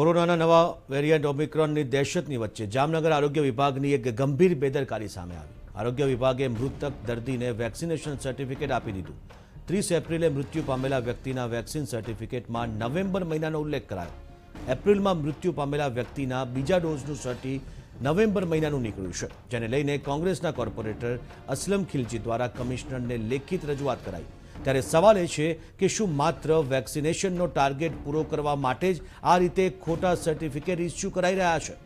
कोरोनाના નવા વેરીઅન્ટ ઓમિક્રોનની દેશેની વચ્ચે જામનગર આરોગ્ય વિભાગની એક ગંભીર બેદરકારી સામે આવી. આરોગ્ય વિભાગે મૃતક દર્દીને વેક્સિનેશન સર્ટિફિકેટ આપી દીધું. 30 એપ્રિલે મૃત્યુ પામેલા વ્યક્તિના વેક્સિન સર્ટિફિકેટમાં નવેમ્બર મહિનાનો ઉલ્લેખ કરાયો. એપ્રિલમાં મૃત્યુ પામેલા વ્યક્તિના બીજા ડોઝનું સર્ટિફિકેટ નવેમ્બર મહિનાનું નીકળ્યું છે. જેને લઈને કોંગ્રેસના કોર્પોરેટર અસલમ ખિલજી દ્વારા કમિશનરને લેખિત રજૂઆત કરાઈ. ત્યારે સવાલ એ છે કે શું માત્ર વેક્સિનેશનનો ટાર્ગેટ પૂરો કરવા માટે જ આ રીતે ખોટા સર્ટિફિકેટ ઇસ્યુ કરાઈ રહ્યા છે